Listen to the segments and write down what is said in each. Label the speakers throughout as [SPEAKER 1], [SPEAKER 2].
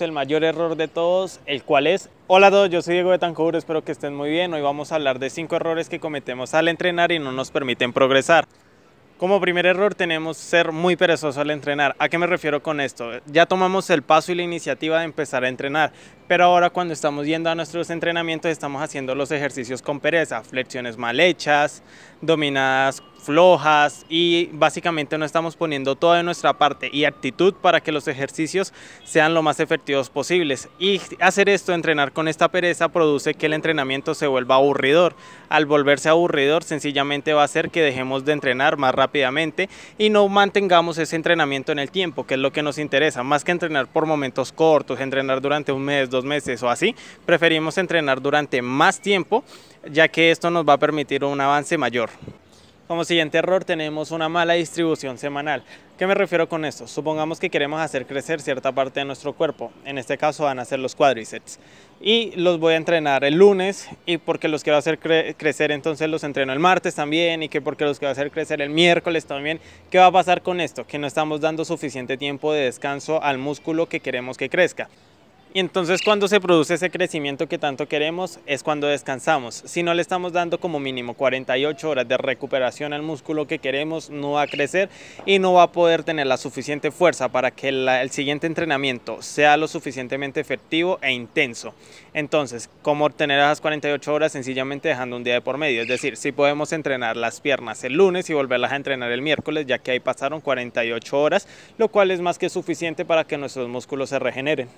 [SPEAKER 1] el mayor error de todos, el cual es... Hola a todos, yo soy Diego de espero que estén muy bien. Hoy vamos a hablar de 5 errores que cometemos al entrenar y no nos permiten progresar. Como primer error tenemos ser muy perezoso al entrenar. ¿A qué me refiero con esto? Ya tomamos el paso y la iniciativa de empezar a entrenar, pero ahora cuando estamos yendo a nuestros entrenamientos estamos haciendo los ejercicios con pereza, flexiones mal hechas, dominadas flojas y básicamente no estamos poniendo toda nuestra parte y actitud para que los ejercicios sean lo más efectivos posibles. Y hacer esto, entrenar con esta pereza, produce que el entrenamiento se vuelva aburridor. Al volverse aburridor, sencillamente va a hacer que dejemos de entrenar más rápidamente y no mantengamos ese entrenamiento en el tiempo, que es lo que nos interesa. Más que entrenar por momentos cortos, entrenar durante un mes, dos meses o así, preferimos entrenar durante más tiempo, ya que esto nos va a permitir un avance mayor. Como siguiente error tenemos una mala distribución semanal. ¿Qué me refiero con esto? Supongamos que queremos hacer crecer cierta parte de nuestro cuerpo. En este caso van a ser los cuádriceps. Y los voy a entrenar el lunes y porque los quiero hacer crecer entonces los entreno el martes también y que porque los quiero hacer crecer el miércoles también. ¿Qué va a pasar con esto? Que no estamos dando suficiente tiempo de descanso al músculo que queremos que crezca. Y entonces cuando se produce ese crecimiento que tanto queremos es cuando descansamos. Si no le estamos dando como mínimo 48 horas de recuperación al músculo que queremos, no va a crecer y no va a poder tener la suficiente fuerza para que el siguiente entrenamiento sea lo suficientemente efectivo e intenso. Entonces, ¿cómo obtener esas 48 horas? Sencillamente dejando un día de por medio. Es decir, si podemos entrenar las piernas el lunes y volverlas a entrenar el miércoles, ya que ahí pasaron 48 horas, lo cual es más que suficiente para que nuestros músculos se regeneren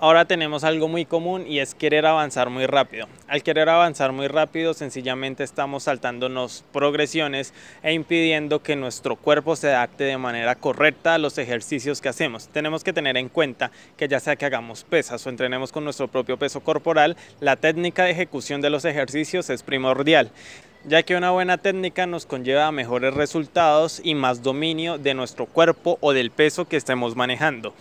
[SPEAKER 1] ahora tenemos algo muy común y es querer avanzar muy rápido. Al querer avanzar muy rápido, sencillamente estamos saltándonos progresiones e impidiendo que nuestro cuerpo se adapte de manera correcta a los ejercicios que hacemos. Tenemos que tener en cuenta que ya sea que hagamos pesas o entrenemos con nuestro propio peso corporal, la técnica de ejecución de los ejercicios es primordial ya que una buena técnica nos conlleva a mejores resultados y más dominio de nuestro cuerpo o del peso que estemos manejando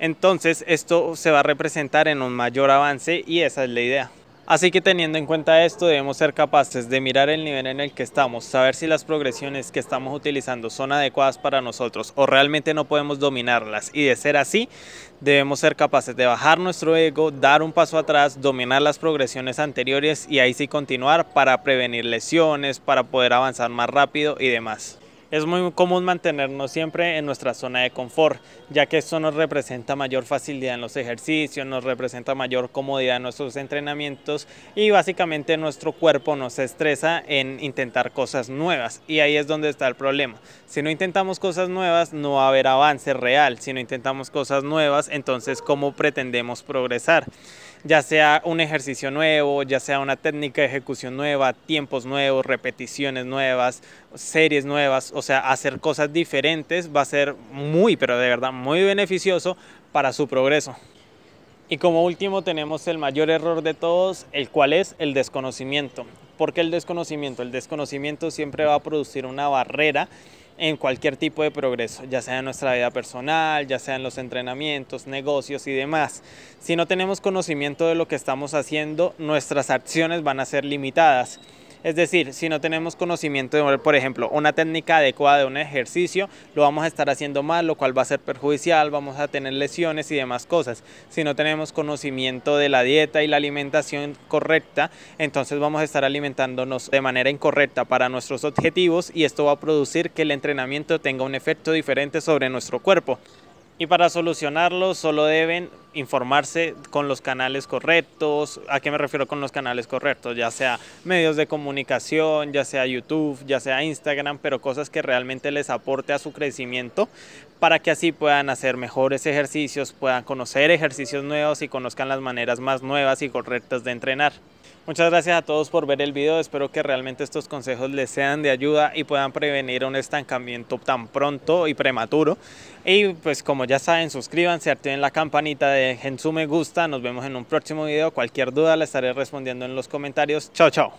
[SPEAKER 1] entonces esto se va a representar en un mayor avance y esa es la idea. Así que teniendo en cuenta esto debemos ser capaces de mirar el nivel en el que estamos, saber si las progresiones que estamos utilizando son adecuadas para nosotros o realmente no podemos dominarlas y de ser así debemos ser capaces de bajar nuestro ego, dar un paso atrás, dominar las progresiones anteriores y ahí sí continuar para prevenir lesiones, para poder avanzar más rápido y demás. Es muy común mantenernos siempre en nuestra zona de confort, ya que esto nos representa mayor facilidad en los ejercicios, nos representa mayor comodidad en nuestros entrenamientos y básicamente nuestro cuerpo nos estresa en intentar cosas nuevas y ahí es donde está el problema. Si no intentamos cosas nuevas no va a haber avance real, si no intentamos cosas nuevas entonces ¿cómo pretendemos progresar? ya sea un ejercicio nuevo, ya sea una técnica de ejecución nueva, tiempos nuevos, repeticiones nuevas, series nuevas, o sea, hacer cosas diferentes va a ser muy, pero de verdad, muy beneficioso para su progreso. Y como último tenemos el mayor error de todos, el cual es el desconocimiento. ¿Por qué el desconocimiento? El desconocimiento siempre va a producir una barrera en cualquier tipo de progreso, ya sea en nuestra vida personal, ya sea en los entrenamientos, negocios y demás. Si no tenemos conocimiento de lo que estamos haciendo, nuestras acciones van a ser limitadas. Es decir, si no tenemos conocimiento de, por ejemplo, una técnica adecuada de un ejercicio, lo vamos a estar haciendo mal, lo cual va a ser perjudicial, vamos a tener lesiones y demás cosas. Si no tenemos conocimiento de la dieta y la alimentación correcta, entonces vamos a estar alimentándonos de manera incorrecta para nuestros objetivos y esto va a producir que el entrenamiento tenga un efecto diferente sobre nuestro cuerpo. Y para solucionarlo solo deben informarse con los canales correctos. ¿A qué me refiero con los canales correctos? Ya sea medios de comunicación, ya sea YouTube, ya sea Instagram, pero cosas que realmente les aporte a su crecimiento para que así puedan hacer mejores ejercicios, puedan conocer ejercicios nuevos y conozcan las maneras más nuevas y correctas de entrenar. Muchas gracias a todos por ver el video, espero que realmente estos consejos les sean de ayuda y puedan prevenir un estancamiento tan pronto y prematuro. Y pues como ya saben, suscríbanse, activen la campanita, dejen su me gusta, nos vemos en un próximo video, cualquier duda la estaré respondiendo en los comentarios. Chao, chao.